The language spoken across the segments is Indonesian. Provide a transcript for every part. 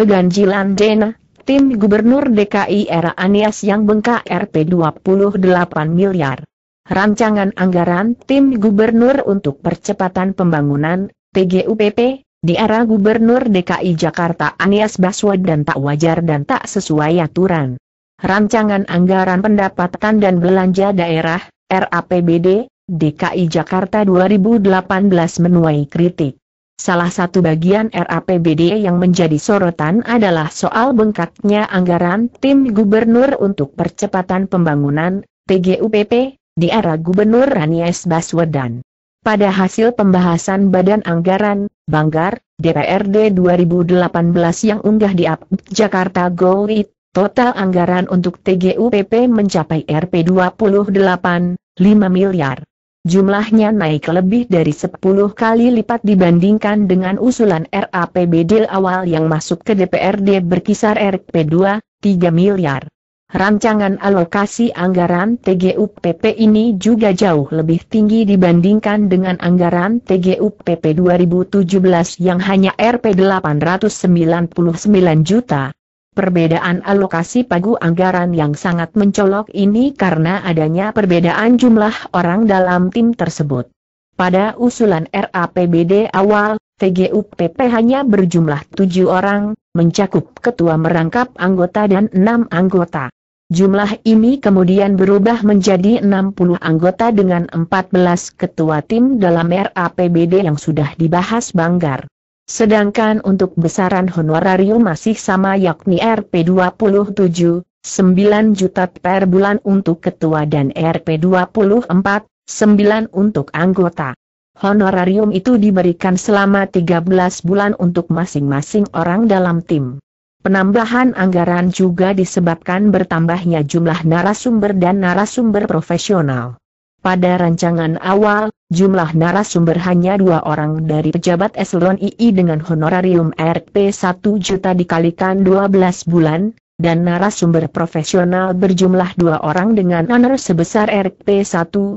keganjilan Dena, tim Gubernur DKI era Anies yang bengkak Rp28 miliar. Rancangan anggaran tim Gubernur untuk percepatan pembangunan, TGUPP, di era Gubernur DKI Jakarta Anies Baswedan tak wajar dan tak sesuai aturan. Rancangan Anggaran Pendapatan dan Belanja Daerah, RAPBD, DKI Jakarta 2018 menuai kritik. Salah satu bagian RAPBD yang menjadi sorotan adalah soal bengkaknya anggaran tim gubernur untuk percepatan pembangunan, TGUPP, di era Gubernur S. Baswedan. Pada hasil pembahasan Badan Anggaran, Banggar, DPRD 2018 yang unggah di Up Jakarta Goit, total anggaran untuk TGUPP mencapai Rp 285 miliar. Jumlahnya naik lebih dari 10 kali lipat dibandingkan dengan usulan RAPBD awal yang masuk ke DPRD berkisar rp 2,3 miliar. Rancangan alokasi anggaran TGUPP ini juga jauh lebih tinggi dibandingkan dengan anggaran TGUPP 2017 yang hanya Rp 899 juta perbedaan alokasi pagu anggaran yang sangat mencolok ini karena adanya perbedaan jumlah orang dalam tim tersebut. Pada usulan RAPBD awal, TGUPP hanya berjumlah tujuh orang, mencakup ketua merangkap anggota dan enam anggota. Jumlah ini kemudian berubah menjadi 60 anggota dengan 14 ketua tim dalam RAPBD yang sudah dibahas Banggar. Sedangkan untuk besaran honorarium masih sama yakni Rp27, 9 juta per bulan untuk ketua dan Rp24, 9 untuk anggota. Honorarium itu diberikan selama 13 bulan untuk masing-masing orang dalam tim. Penambahan anggaran juga disebabkan bertambahnya jumlah narasumber dan narasumber profesional. Pada rancangan awal, jumlah narasumber hanya dua orang dari pejabat eselon II dengan honorarium RP 1 juta dikalikan 12 bulan, dan narasumber profesional berjumlah dua orang dengan honor sebesar RP 1, 4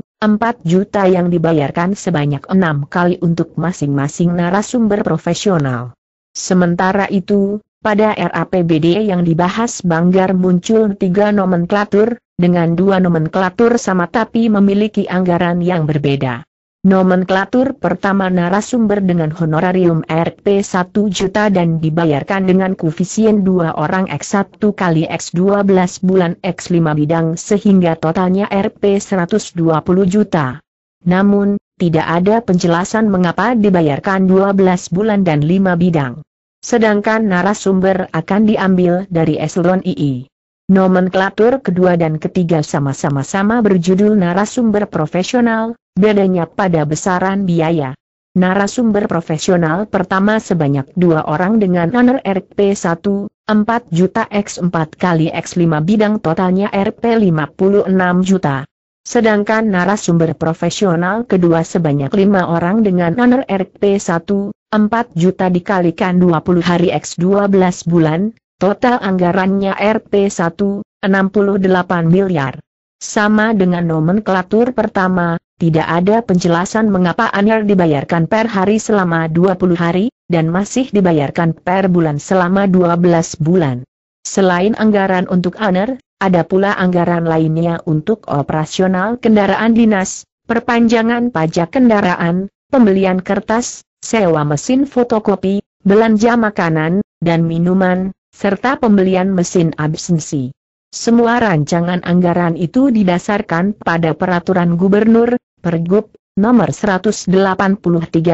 juta yang dibayarkan sebanyak enam kali untuk masing-masing narasumber profesional. Sementara itu, pada RAPBD e yang dibahas Banggar muncul tiga nomenklatur, dengan dua nomenklatur sama tapi memiliki anggaran yang berbeda. Nomenklatur pertama narasumber dengan honorarium Rp 1 juta dan dibayarkan dengan kufisien 2 orang X1 kali X12 bulan X5 bidang sehingga totalnya Rp 120 juta. Namun, tidak ada penjelasan mengapa dibayarkan 12 bulan dan 5 bidang. Sedangkan narasumber akan diambil dari eselon II. Nomenklatur kedua dan ketiga sama-sama sama berjudul narasumber profesional, bedanya pada besaran biaya. Narasumber profesional pertama sebanyak dua orang dengan honor RP1, 4 juta X 4 kali X 5 bidang totalnya RP 56 juta. Sedangkan narasumber profesional kedua sebanyak lima orang dengan honor RP1, 4 juta dikalikan 20 hari X 12 bulan, Total anggarannya rp 168 miliar. Sama dengan nomenklatur pertama, tidak ada penjelasan mengapa Anyar dibayarkan per hari selama 20 hari, dan masih dibayarkan per bulan selama 12 bulan. Selain anggaran untuk aner, ada pula anggaran lainnya untuk operasional kendaraan dinas, perpanjangan pajak kendaraan, pembelian kertas, sewa mesin fotokopi, belanja makanan, dan minuman, serta pembelian mesin absensi. Semua rancangan anggaran itu didasarkan pada peraturan gubernur, Pergub, nomor 183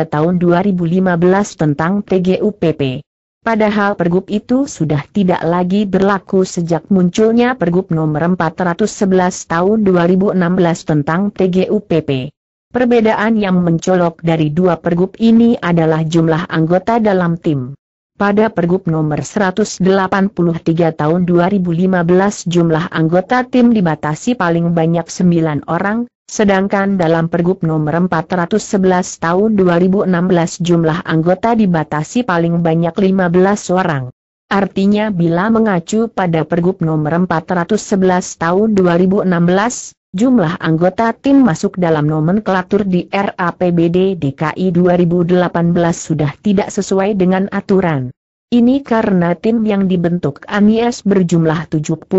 tahun 2015 tentang TGUPP. Padahal pergub itu sudah tidak lagi berlaku sejak munculnya pergub nomor 411 tahun 2016 tentang TGUPP. Perbedaan yang mencolok dari dua pergub ini adalah jumlah anggota dalam tim. Pada Pergub nomor 183 tahun 2015 jumlah anggota tim dibatasi paling banyak 9 orang, sedangkan dalam Pergub nomor 411 tahun 2016 jumlah anggota dibatasi paling banyak 15 orang. Artinya bila mengacu pada Pergub nomor 411 tahun 2016, Jumlah anggota tim masuk dalam nomenklatur di RAPBD DKI 2018 sudah tidak sesuai dengan aturan. Ini karena tim yang dibentuk ANIES berjumlah 74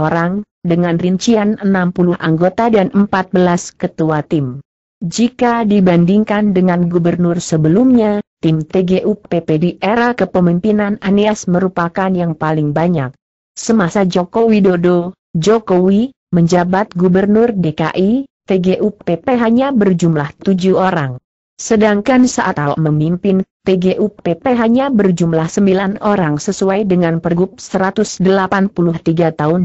orang, dengan rincian 60 anggota dan 14 ketua tim. Jika dibandingkan dengan gubernur sebelumnya, tim TGUPP di era kepemimpinan ANIES merupakan yang paling banyak. Semasa Joko Widodo, Jokowi, menjabat gubernur DKI, TGUPP hanya berjumlah tujuh orang. Sedangkan saat Al memimpin, TGUPP hanya berjumlah sembilan orang sesuai dengan Pergub 183 tahun 2015.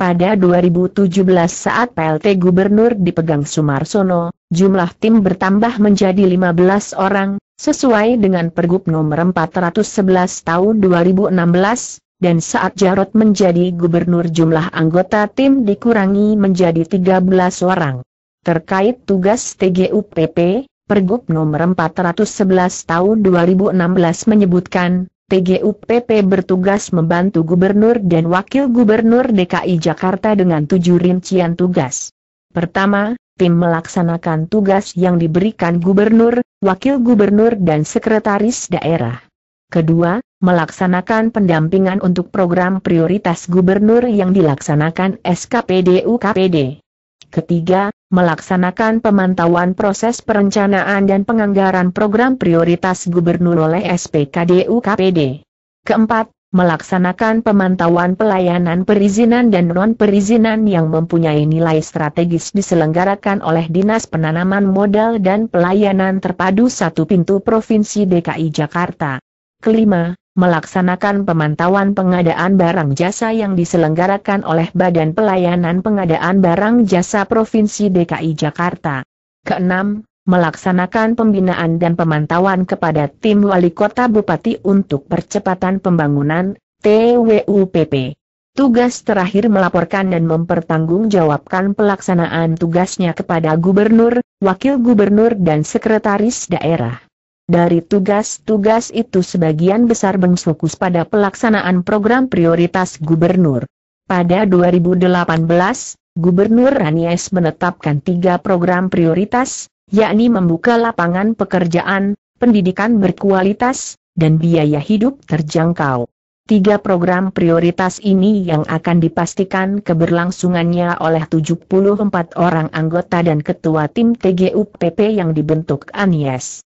Pada 2017 saat PLT Gubernur dipegang Sumarsono, jumlah tim bertambah menjadi 15 orang, sesuai dengan Pergub nomor 411 tahun 2016, dan saat Jarot menjadi gubernur jumlah anggota tim dikurangi menjadi 13 orang. Terkait tugas TGUPP, Pergub nomor 411 tahun 2016 menyebutkan, TGUPP bertugas membantu gubernur dan wakil gubernur DKI Jakarta dengan tujuh rincian tugas. Pertama, tim melaksanakan tugas yang diberikan gubernur, wakil gubernur dan sekretaris daerah. Kedua, melaksanakan pendampingan untuk program prioritas gubernur yang dilaksanakan SKPD-UKPD. Ketiga, melaksanakan pemantauan proses perencanaan dan penganggaran program prioritas gubernur oleh SPKD-UKPD. Keempat, melaksanakan pemantauan pelayanan perizinan dan non-perizinan yang mempunyai nilai strategis diselenggarakan oleh Dinas Penanaman Modal dan Pelayanan Terpadu Satu Pintu Provinsi DKI Jakarta. Kelima, melaksanakan pemantauan pengadaan barang jasa yang diselenggarakan oleh Badan Pelayanan Pengadaan Barang Jasa Provinsi DKI Jakarta. Keenam, melaksanakan pembinaan dan pemantauan kepada tim wali kota bupati untuk percepatan pembangunan, TWUPP. Tugas terakhir melaporkan dan mempertanggungjawabkan pelaksanaan tugasnya kepada gubernur, wakil gubernur dan sekretaris daerah. Dari tugas-tugas itu sebagian besar berfokus pada pelaksanaan program prioritas gubernur. Pada 2018, Gubernur Ranies menetapkan tiga program prioritas, yakni membuka lapangan pekerjaan, pendidikan berkualitas, dan biaya hidup terjangkau. Tiga program prioritas ini yang akan dipastikan keberlangsungannya oleh 74 orang anggota dan ketua tim TGUPP yang dibentuk Anies.